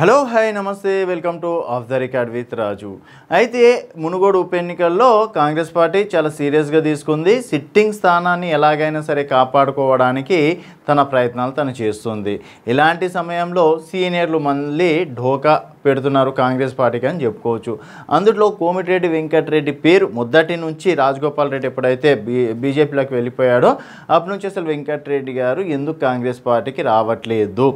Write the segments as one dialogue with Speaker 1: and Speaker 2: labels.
Speaker 1: hello hi నమస్తే welcome to off the record with Raju అయితే మునుగోడు ఉప ఎన్నికల్లో కాంగ్రెస్ పార్టీ చాలా సీరియస్గా తీసుకుంది సిట్టింగ్ స్థానాన్ని ఎలాగైనా సరే కాపాడుకోవడానికి తన ప్రయత్నాలు తను చేస్తుంది ఇలాంటి సమయంలో సీనియర్లు మళ్ళీ ఢోకా పెడుతున్నారు కాంగ్రెస్ పార్టీకి అని చెప్పుకోవచ్చు అందులో కోమిటిరెడ్డి వెంకటరెడ్డి పేరు మొదటి నుంచి రాజగోపాల్ రెడ్డి ఎప్పుడైతే బీ బీజేపీలోకి వెళ్ళిపోయాడో అప్పటి నుంచి అసలు వెంకటరెడ్డి గారు ఎందుకు కాంగ్రెస్ పార్టీకి రావట్లేదు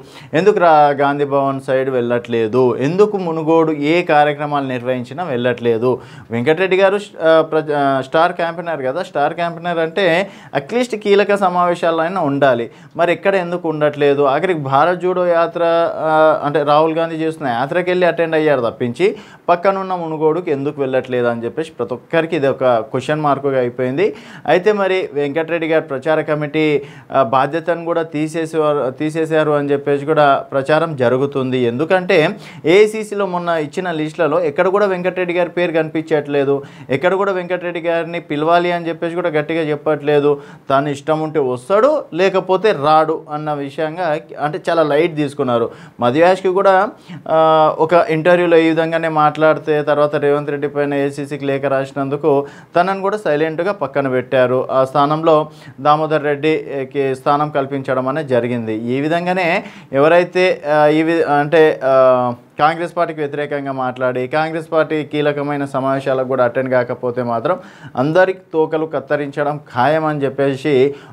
Speaker 1: ఎందుకు రా గాంధీ భవన్ సైడ్ వెళ్ళట్లేదు ఎందుకు మునుగోడు ఏ కార్యక్రమాలు నిర్వహించినా వెళ్ళట్లేదు వెంకటరెడ్డి గారు స్టార్ క్యాంపెనర్ కదా స్టార్ క్యాంపెనర్ అంటే అట్లీస్ట్ కీలక సమావేశాలైనా ఉండాలి మరి ఎక్కడ ఎందుకు ఉండట్లేదు ఆఖరికి భారత్ జూడో యాత్ర అంటే రాహుల్ గాంధీ చేస్తున్న యాత్రకి వెళ్ళి అటెండ్ అయ్యారు తప్పించి పక్కనున్న మునుగోడుకి ఎందుకు వెళ్ళట్లేదు అని చెప్పేసి ప్రతి ఒక్కరికి ఇది ఒక క్వశ్చన్ మార్కుగా అయిపోయింది అయితే మరి వెంకటరెడ్డి గారు ప్రచార కమిటీ బాధ్యతను కూడా తీసేసేవారు తీసేశారు అని చెప్పేసి కూడా ప్రచారం జరుగుతుంది ఎందుకంటే ఏఐసీసీలో మొన్న ఇచ్చిన లిస్టులలో ఎక్కడ కూడా వెంకటరెడ్డి గారి పేరు కనిపించట్లేదు ఎక్కడ కూడా వెంకటరెడ్డి గారిని పిలవాలి అని చెప్పేసి కూడా గట్టిగా చెప్పట్లేదు తాను ఇష్టం ఉంటే వస్తాడు లేకపోతే రాడు అన్న విషయంగా అంటే చాలా లైట్ తీసుకున్నారు మధ్యాష్కి కూడా ఒక ఒక ఇంటర్వ్యూలో ఈ విధంగానే మాట్లాడితే తర్వాత రేవంత్ రెడ్డి పైన ఏసీసీకి లేఖ రాసినందుకు తనను కూడా సైలెంట్గా పక్కన పెట్టారు ఆ స్థానంలో దామోదర్ రెడ్డికి స్థానం కల్పించడం అనేది జరిగింది ఈ విధంగానే ఎవరైతే ఈ అంటే కాంగ్రెస్ పార్టీకి వ్యతిరేకంగా మాట్లాడి కాంగ్రెస్ పార్టీ కీలకమైన సమావేశాలకు కూడా అటెండ్ కాకపోతే మాత్రం అందరికి తోకలు కత్తిరించడం ఖాయం అని చెప్పేసి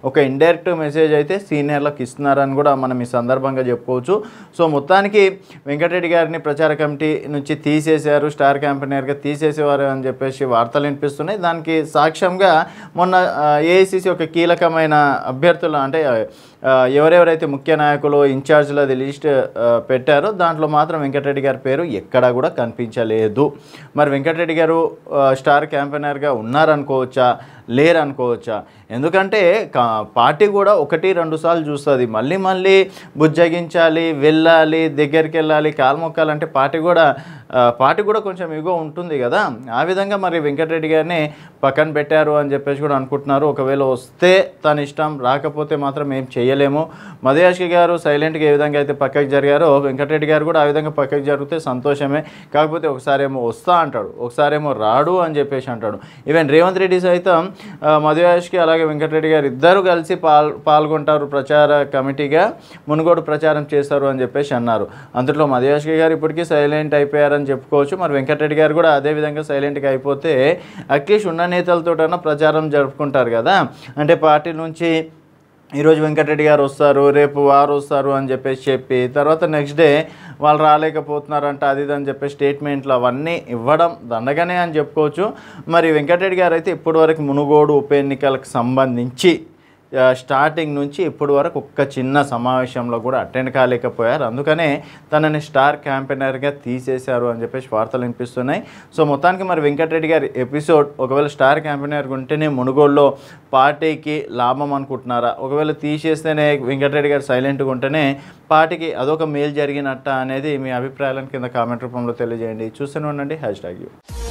Speaker 1: ఒక ఇండైరెక్ట్ మెసేజ్ అయితే సీనియర్లకు ఇస్తున్నారని కూడా మనం ఈ సందర్భంగా చెప్పుకోవచ్చు సో మొత్తానికి వెంకటరెడ్డి గారిని ప్రచార కమిటీ నుంచి తీసేశారు స్టార్ క్యాంపెనర్గా తీసేసేవారు అని చెప్పేసి వార్తలు వినిపిస్తున్నాయి దానికి సాక్ష్యంగా మొన్న ఏఐసిసి ఒక కీలకమైన అభ్యర్థులు అంటే ఎవరెవరైతే ముఖ్య నాయకులు ఇన్ఛార్జ్లు అది లిస్ట్ పెట్టారో దాంట్లో మాత్రం వెంకటరెడ్డి వెంకటరెడ్డి గారి పేరు ఎక్కడా కూడా కనిపించలేదు మరి వెంకటరెడ్డి గారు స్టార్ క్యాంపెనర్గా ఉన్నారనుకోవచ్చా లేరనుకోవచ్చా ఎందుకంటే పార్టీ కూడా ఒకటి రెండు సార్లు చూస్తుంది మళ్ళీ మళ్ళీ బుజ్జగించాలి వెళ్ళాలి దగ్గరికి వెళ్ళాలి కాలుమొక్కాలంటే పార్టీ కూడా పార్టీ కూడా కొంచెం ఇగో ఉంటుంది కదా ఆ విధంగా మరి వెంకటరెడ్డి గారిని పక్కన పెట్టారు అని చెప్పేసి కూడా అనుకుంటున్నారు ఒకవేళ వస్తే తన ఇష్టం రాకపోతే మాత్రం ఏం చేయలేము మధ్యాష్కి గారు సైలెంట్గా ఏ విధంగా అయితే పక్కకి జరిగారో వెంకటరెడ్డి గారు కూడా ఆ విధంగా పక్కకి జరిగితే సంతోషమే కాకపోతే ఒకసారి ఏమో వస్తా అంటాడు ఒకసారి ఏమో రాడు అని చెప్పేసి అంటాడు ఈవెన్ రేవంత్ రెడ్డి సైతం మధువాష్కి అలాగే వెంకటరెడ్డి గారు ఇద్దరు కలిసి పాల్ పాల్గొంటారు ప్రచార కమిటీగా మునుగోడు ప్రచారం చేస్తారు అని చెప్పేసి అన్నారు అందులో మధువాష్కి గారు ఇప్పటికీ సైలెంట్ అయిపోయారని చెప్పుకోవచ్చు మరి వెంకటరెడ్డి గారు కూడా అదేవిధంగా సైలెంట్గా అయిపోతే అఖిలేష్ ఉన్న నేతలతోటైనా ప్రచారం జరుపుకుంటారు కదా అంటే పార్టీ నుంచి ఈరోజు వెంకటరెడ్డి గారు వస్తారు రేపు వారు వస్తారు అని చెప్పేసి చెప్పి తర్వాత నెక్స్ట్ డే వాళ్ళు రాలేకపోతున్నారంట అది అని చెప్పి స్టేట్మెంట్లు అవన్నీ ఇవ్వడం దండగనే అని చెప్పుకోవచ్చు మరి వెంకటరెడ్డి గారు అయితే ఇప్పటివరకు మునుగోడు ఉప ఎన్నికలకు సంబంధించి స్టార్టింగ్ నుంచి ఇప్పటి వరకు ఒక్క చిన్న సమావేశంలో కూడా అటెండ్ కాలేకపోయారు అందుకనే తనని స్టార్ క్యాంపెయినర్గా తీసేశారు అని చెప్పేసి వార్తలు వినిపిస్తున్నాయి సో మొత్తానికి మరి వెంకటరెడ్డి గారి ఎపిసోడ్ ఒకవేళ స్టార్ క్యాంపెయినర్ ఉంటేనే మునుగోడులో పార్టీకి లాభం అనుకుంటున్నారా ఒకవేళ తీసేస్తేనే వెంకటరెడ్డి గారు సైలెంట్గా ఉంటేనే పార్టీకి అదొక మేలు జరిగినట్ట అనేది మీ అభిప్రాయాలను కింద కామెంట్ రూపంలో తెలియజేయండి చూస్తూనే ఉండండి హ్యాష్ ట్యాగ్ యూ